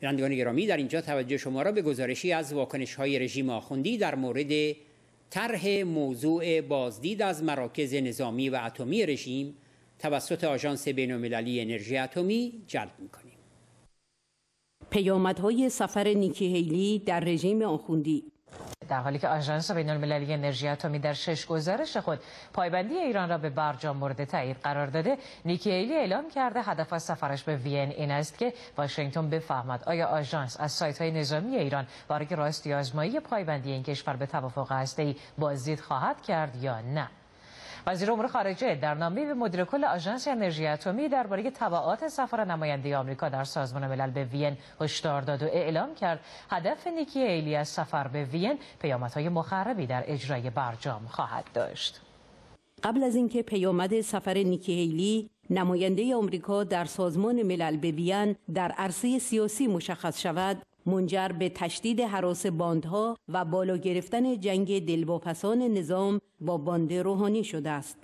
بینندگان گرامی در اینجا توجه شما را به گزارشی از واکنش های رژیم آخوندی در مورد طرح موضوع بازدید از مراکز نظامی و اتمی رژیم توسط آژانس بین‌المللی انرژی اتمی جلب می‌کنیم. پیامدهای سفر نیکی هیلی در رژیم آخوندی در حالی که آژانس المللی انرژی اتمی در شش گزارش خود پایبندی ایران را به برجام مورد تایید قرار داده نیکی ایلی اعلام کرده هدف از سفرش به وین این است که واشنگتن بفهمد آیا آژانس از های نظامی ایران برای راستی آزمایی پایبندی این کشور به توافق هسته‌ای بازدید خواهد کرد یا نه وزیر امور خارجه در نامی به مدیر کل آژانس انرژی اتمی درباره تبعات سفر نماینده آمریکا در سازمان ملل به وین هشدار داد و اعلام کرد هدف نیکی هیلی از سفر به وین پیامدهای مخربی در اجرای برجام خواهد داشت قبل از اینکه پیامد سفر نیکی هیلی نماینده آمریکا در سازمان ملل به وین در عرصه سیاسی مشخص شود منجر به تشدید حراس باندها و بالا گرفتن جنگ دلواپسان نظام با باند روحانی شده است.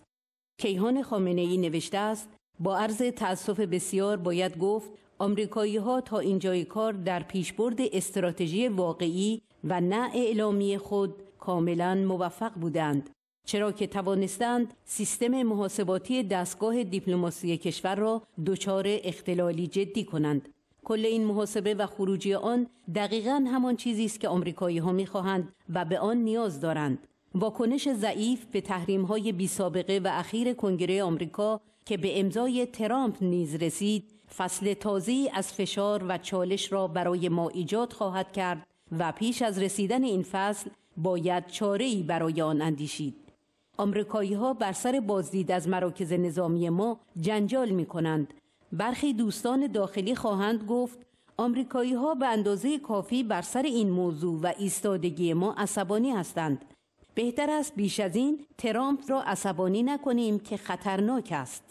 کیهان خامنه ای نوشته است با عرض تأسف بسیار باید گفت آمریکایی ها تا اینجای کار در پیشبرد استراتژی واقعی و نه اعلامی خود کاملا موفق بودند چرا که توانستند سیستم محاسباتی دستگاه دیپلماسی کشور را دچار اختلالی جدی کنند کل این محاسبه و خروجی آن دقیقا همان چیزی است که آمریکایی ها میخواهند و به آن نیاز دارند واکنش ضعیف به تحریم های بی سابقه و اخیر کنگره آمریکا که به امضای ترامپ نیز رسید فصل تازی از فشار و چالش را برای ما ایجاد خواهد کرد و پیش از رسیدن این فصل باید چاره برای آن اندیشید آمریکایی ها بر سر بازدید از مراکز نظامی ما جنجال می کنند برخی دوستان داخلی خواهند گفت آمریکایی ها به اندازه کافی بر سر این موضوع و ایستادگی ما عصبانی هستند بهتر است بیش از این ترامپ را عصبانی نکنیم که خطرناک است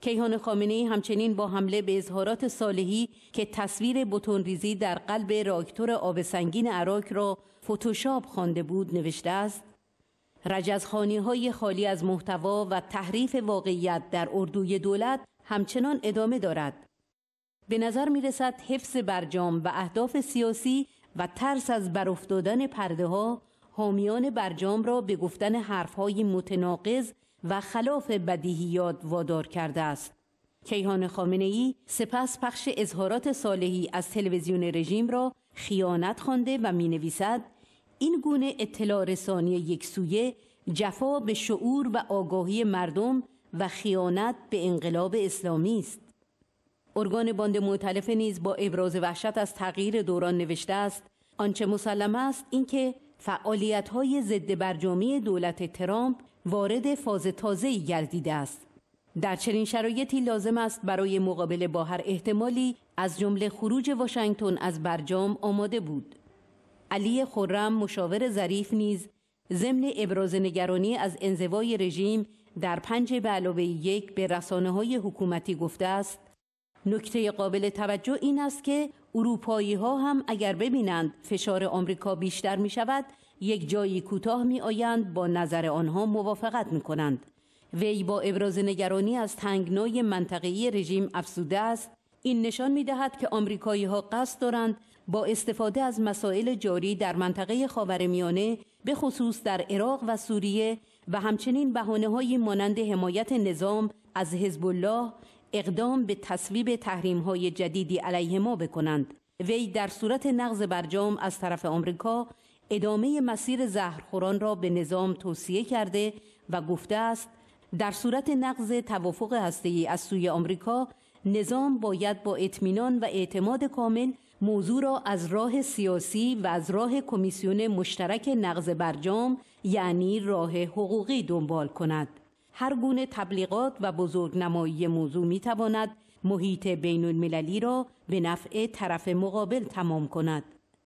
کیهان خامنه همچنین با حمله به اظهارات صالحی که تصویر بتونریزی در قلب راکتور آب سنگین عراق را فتوشاپ خوانده بود نوشته است رجزخانی های خالی از محتوا و تحریف واقعیت در اردوی دولت همچنان ادامه دارد. به نظر می رسد حفظ برجام و اهداف سیاسی و ترس از برافتادن پرده ها حامیان برجام را به گفتن های متناقض و خلاف بدیهیات وادار کرده است. کیهان خامنه ای سپس پخش اظهارات صالحی از تلویزیون رژیم را خیانت خوانده و می نویسد این گونه اطلاع رسانی یک سویه جفا به شعور و آگاهی مردم و خیانت به انقلاب اسلامی است ارگان باند معتلف نیز با ابراز وحشت از تغییر دوران نوشته است آنچه مسلم است اینکه فعالیت های ضد برجامی دولت ترامپ وارد فاز تازه گردیده است در چنین شرایطی لازم است برای مقابله با هر احتمالی از جمله خروج واشنگتن از برجام آماده بود علی خرم مشاور ظریف نیز ضمن ابراز نگرانی از انزوای رژیم در پنج به علاوه یک به رسانه های حکومتی گفته است نکته قابل توجه این است که اروپایی ها هم اگر ببینند فشار آمریکا بیشتر می شود یک جایی کوتاه می آیند با نظر آنها موافقت می کنند وی با ابراز نگرانی از تنگنای منطقه‌ای رژیم افزوده است این نشان می دهد که آمریکایی ها قصد دارند با استفاده از مسائل جاری در منطقه خاورمیانه به خصوص در عراق و سوریه و همچنین بحانه های مانند حمایت نظام از حزب الله اقدام به تصویب تحریم های جدیدی علیه ما بکنند وی در صورت نقض برجام از طرف آمریکا ادامه مسیر زهرخوران را به نظام توصیه کرده و گفته است در صورت نقض توافق هسته‌ای از سوی آمریکا نظام باید با اطمینان و اعتماد کامل موضوع را از راه سیاسی و از راه کمیسیون مشترک نقض برجام یعنی راه حقوقی دنبال کند هر گونه تبلیغات و بزرگنمایی موضوع می تواند محیط بین المللی را به نفع طرف مقابل تمام کند